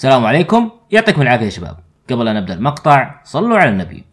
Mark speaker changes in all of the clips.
Speaker 1: السلام عليكم يعطيكم العافية يا شباب قبل أن نبدأ المقطع صلوا على النبي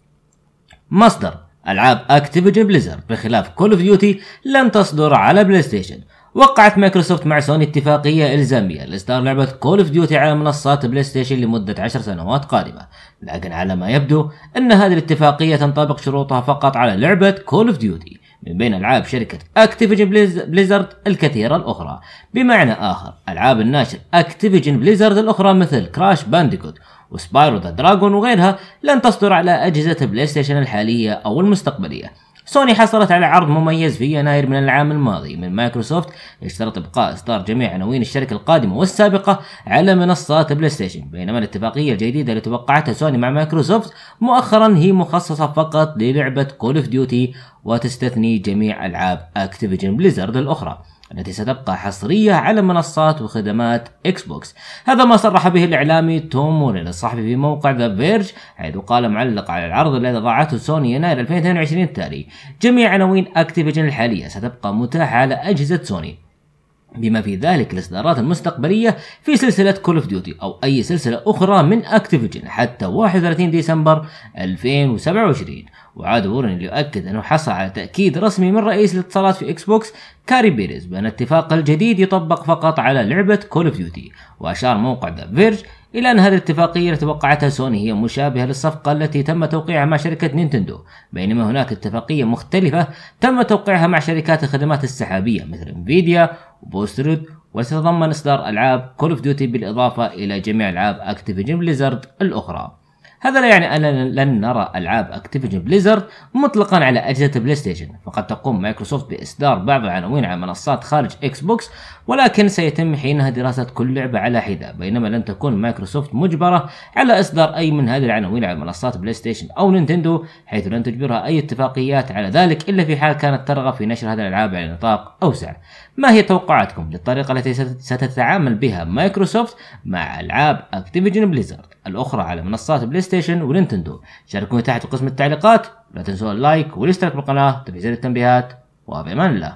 Speaker 1: مصدر ألعاب أكتيفيجن بليزر بخلاف كول اوف ديوتي لن تصدر على بلاي ستيشن وقعت مايكروسوفت مع سوني اتفاقية إلزامية لإصدار لعبة كول اوف ديوتي على منصات بلاي ستيشن لمدة عشر سنوات قادمة، لكن على ما يبدو أن هذه الاتفاقية تنطبق شروطها فقط على لعبة كول اوف ديوتي، من بين العاب شركه اكتيفيجن بليزرد الكثيره الاخرى بمعنى اخر العاب الناشر اكتيفيجن بليزرد الاخرى مثل كراش بانديكوت وسبايرو ذا دراجون وغيرها لن تصدر على اجهزه بلاي ستيشن الحاليه او المستقبليه سوني حصلت على عرض مميز في يناير من العام الماضي من مايكروسوفت اشترط ابقاء اصدار جميع عناوين الشركه القادمه والسابقه على منصات بلاي ستيشن بينما الاتفاقيه الجديده التي توقعتها سوني مع مايكروسوفت مؤخرا هي مخصصه فقط للعبه كول اوف ديوتي وتستثني جميع العاب اكتيفيجن بليزرد الاخرى التي ستبقى حصرية على منصات وخدمات اكس بوكس هذا ما صرح به الاعلامي توم مورين الصحفي في موقع ذا فيرج حيث قال معلق على العرض الذي ضاعته سوني يناير 2022 التالي جميع عناوين اكتيفيجن الحالية ستبقى متاحة على اجهزة سوني بما في ذلك الاصدارات المستقبلية في سلسلة كول اوف ديوتي أو أي سلسلة أخرى من أكتيفيجن حتى 31 ديسمبر 2027 وعاد وورن ليؤكد أنه حصل على تأكيد رسمي من رئيس الاتصالات في إكس بوكس كاري بيريز بأن الاتفاق الجديد يطبق فقط على لعبة كول اوف ديوتي وأشار موقع ذا فيرج إلى أن هذه الاتفاقية التي وقعتها سوني هي مشابهة للصفقة التي تم توقيعها مع شركة نينتندو بينما هناك اتفاقية مختلفة تم توقيعها مع شركات الخدمات السحابية مثل انفيديا وبوسترود وتتضمن إصدار ألعاب كول اوف ديوتي بالإضافة إلى جميع ألعاب أكتيفيجن بليزرد الأخرى هذا لا يعني أننا لن نرى ألعاب أكتيفيجن بليزرد مطلقا على أجهزة بلاي ستيشن فقد تقوم مايكروسوفت بإصدار بعض العناوين على منصات خارج إكس بوكس ولكن سيتم حينها دراسة كل لعبة على حدة بينما لن تكون مايكروسوفت مجبرة على إصدار أي من هذه العناوين على منصات بلاي ستيشن أو نينتندو حيث لن تجبرها أي اتفاقيات على ذلك إلا في حال كانت ترغب في نشر هذه الألعاب على نطاق أوسع ما هي توقعاتكم للطريقة التي ستتعامل بها مايكروسوفت مع ألعاب أكتيفيجن بليزرد الأخرى على منصات بلاي ستيشن ونينتندو شاركونا تحت في قسم التعليقات لا تنسوا اللايك والاشتراك بالقناة وتفعيل زر التنبيهات وبأمان الله